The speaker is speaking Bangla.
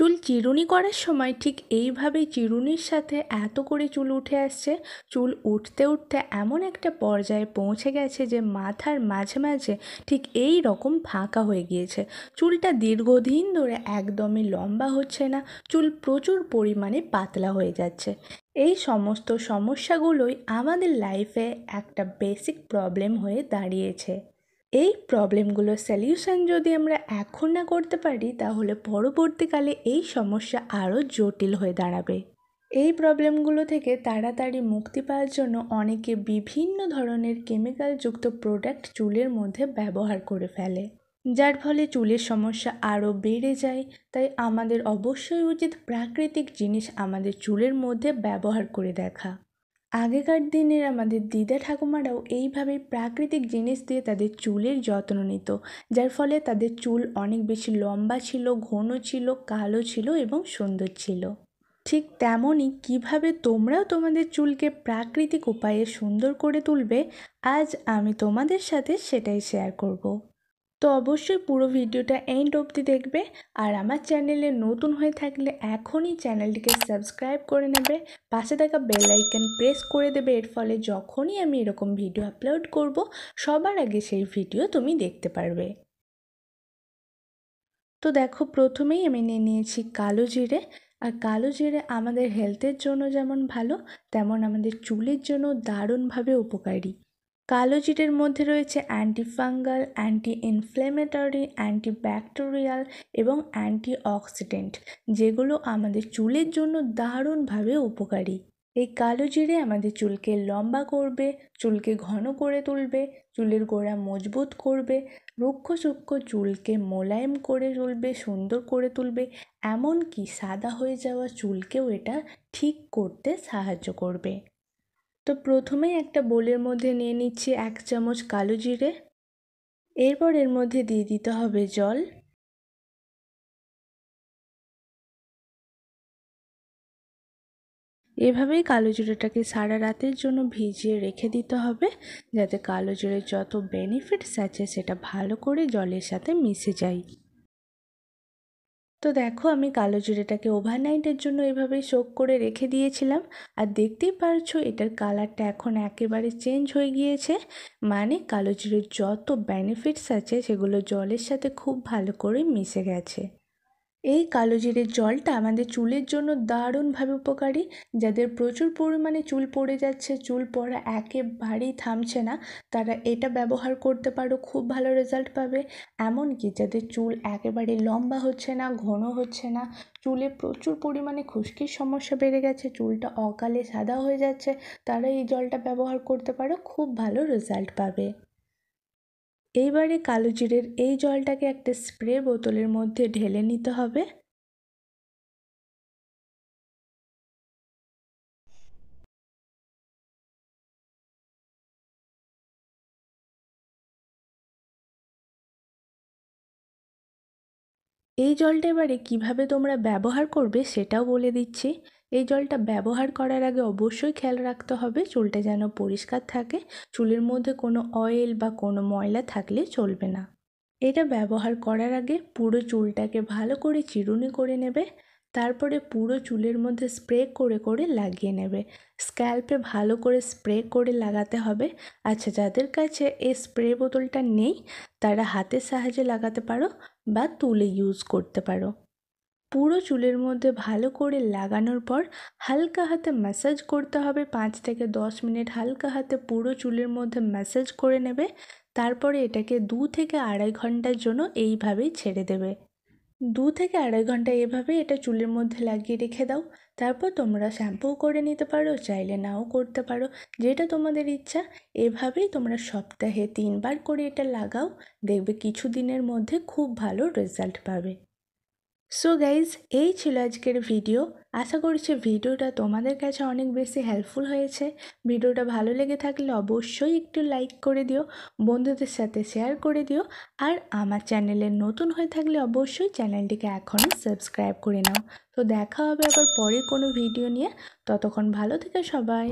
চুল চিরুনি করার সময় ঠিক এইভাবেই চিরুনির সাথে এত করে চুল উঠে আসছে চুল উঠতে উঠতে এমন একটা পর্যায়ে পৌঁছে গেছে যে মাথার মাঝে মাঝে ঠিক এই রকম ফাঁকা হয়ে গিয়েছে চুলটা দীর্ঘদিন ধরে একদমই লম্বা হচ্ছে না চুল প্রচুর পরিমাণে পাতলা হয়ে যাচ্ছে এই সমস্ত সমস্যাগুলোই আমাদের লাইফে একটা বেসিক প্রবলেম হয়ে দাঁড়িয়েছে এই প্রবলেমগুলোর সলিউশন যদি আমরা এখন না করতে পারি তাহলে পরবর্তীকালে এই সমস্যা আরও জটিল হয়ে দাঁড়াবে এই প্রবলেমগুলো থেকে তাড়াতাড়ি মুক্তি পাওয়ার জন্য অনেকে বিভিন্ন ধরনের কেমিক্যালযুক্ত প্রোডাক্ট চুলের মধ্যে ব্যবহার করে ফেলে যার ফলে চুলের সমস্যা আরও বেড়ে যায় তাই আমাদের অবশ্যই উচিত প্রাকৃতিক জিনিস আমাদের চুলের মধ্যে ব্যবহার করে দেখা আগেকার দিনের আমাদের দিদা ঠাকুমারাও এইভাবে প্রাকৃতিক জিনিস দিয়ে তাদের চুলের যত্ন নিত যার ফলে তাদের চুল অনেক বেশি লম্বা ছিল ঘন ছিল কালো ছিল এবং সুন্দর ছিল ঠিক তেমনই কিভাবে তোমরাও তোমাদের চুলকে প্রাকৃতিক উপায়ে সুন্দর করে তুলবে আজ আমি তোমাদের সাথে সেটাই শেয়ার করবো তো অবশ্যই পুরো ভিডিওটা এন্ড অবধি দেখবে আর আমার চ্যানেলে নতুন হয়ে থাকলে এখনই চ্যানেলটিকে সাবস্ক্রাইব করে নেবে পাশে থাকা বেল আইকন প্রেস করে দেবে এর ফলে যখনই আমি এরকম ভিডিও আপলোড করব সবার আগে সেই ভিডিও তুমি দেখতে পারবে তো দেখো প্রথমেই আমি নিয়ে নিয়েছি কালো জিরে আর কালো জিরে আমাদের হেলথের জন্য যেমন ভালো তেমন আমাদের চুলের জন্য দারুণভাবে উপকারী কালো জিরের মধ্যে রয়েছে অ্যান্টিফাঙ্গাল অ্যান্টি ইনফ্লেমেটরি অ্যান্টিব্যাকটেরিয়াল এবং অ্যান্টি অক্সিডেন্ট যেগুলো আমাদের চুলের জন্য দারুণভাবে উপকারী এই কালো জিরে আমাদের চুলকে লম্বা করবে চুলকে ঘন করে তুলবে চুলের গোড়া মজবুত করবে রুক্ষ সূক্ষ্ম চুলকে মোলায়েম করে তুলবে সুন্দর করে তুলবে এমনকি সাদা হয়ে যাওয়া চুলকেও এটা ঠিক করতে সাহায্য করবে তো প্রথমেই একটা বোলের মধ্যে নিয়ে নিচ্ছি এক চামচ কালো জিরে এরপর এর মধ্যে দিয়ে দিতে হবে জল এভাবেই কালো জিরেটাকে সারা রাতের জন্য ভিজিয়ে রেখে দিতে হবে যাতে কালো জিরের যত বেনিফিটস আছে সেটা ভালো করে জলের সাথে মিশে যায় তো দেখো আমি কালো জিরেটাকে ওভারনাইটের জন্য এভাবেই শোক করে রেখে দিয়েছিলাম আর দেখতেই পারছো এটার কালারটা এখন একেবারে চেঞ্জ হয়ে গিয়েছে মানে কালো জিরের যত বেনিফিটস আছে সেগুলো জলের সাথে খুব ভালো করে মিশে গেছে এই কালো জিরের জলটা আমাদের চুলের জন্য দারুণভাবে উপকারী যাদের প্রচুর পরিমাণে চুল পড়ে যাচ্ছে চুল পড়া একেবারেই থামছে না তারা এটা ব্যবহার করতে পারো খুব ভালো রেজাল্ট পাবে এমনকি যাদের চুল একেবারে লম্বা হচ্ছে না ঘন হচ্ছে না চুলে প্রচুর পরিমাণে খুশকির সমস্যা বেড়ে গেছে চুলটা অকালে সাদা হয়ে যাচ্ছে তারা এই জলটা ব্যবহার করতে পারো খুব ভালো রেজাল্ট পাবে এইবারে কালো জিরের এই জলটাকে একটা স্প্রে বোতলের মধ্যে ঢেলে নিতে হবে এই জলটা এবারে কিভাবে তোমরা ব্যবহার করবে সেটাও বলে দিচ্ছি এই জলটা ব্যবহার করার আগে অবশ্যই খেয়াল রাখতে হবে চুলটা যেন পরিষ্কার থাকে চুলের মধ্যে কোনো অয়েল বা কোনো ময়লা থাকলে চলবে না এটা ব্যবহার করার আগে পুরো চুলটাকে ভালো করে চিরুনি করে নেবে তারপরে পুরো চুলের মধ্যে স্প্রে করে করে লাগিয়ে নেবে স্ক্যাল্পে ভালো করে স্প্রে করে লাগাতে হবে আচ্ছা যাদের কাছে এই স্প্রে বোতলটা নেই তারা হাতের সাহায্যে লাগাতে পারো বা তুলে ইউজ করতে পারো পুরো চুলের মধ্যে ভালো করে লাগানোর পর হালকা হাতে ম্যাসাজ করতে হবে পাঁচ থেকে দশ মিনিট হালকা হাতে পুরো চুলের মধ্যে ম্যাসাজ করে নেবে তারপরে এটাকে দু থেকে আড়াই ঘন্টার জন্য এইভাবেই ছেড়ে দেবে দু থেকে আড়াই ঘন্টা এভাবে এটা চুলের মধ্যে লাগিয়ে রেখে দাও তারপর তোমরা শ্যাম্পু করে নিতে পারো চাইলে নাও করতে পারো যেটা তোমাদের ইচ্ছা এভাবেই তোমরা সপ্তাহে তিনবার করে এটা লাগাও দেখবে কিছু দিনের মধ্যে খুব ভালো রেজাল্ট পাবে সো গাইজ এই ছিল আজকের ভিডিও আশা করছি ভিডিওটা তোমাদের কাছে অনেক বেশি হেল্পফুল হয়েছে ভিডিওটা ভালো লেগে থাকলে অবশ্যই একটু লাইক করে দিও বন্ধুদের সাথে শেয়ার করে দিও আর আমার চ্যানেলে নতুন হয়ে থাকলে অবশ্যই চ্যানেলটিকে এখনও সাবস্ক্রাইব করে নাও তো দেখা হবে আবার পরে কোনো ভিডিও নিয়ে ততক্ষণ ভালো থেকে সবাই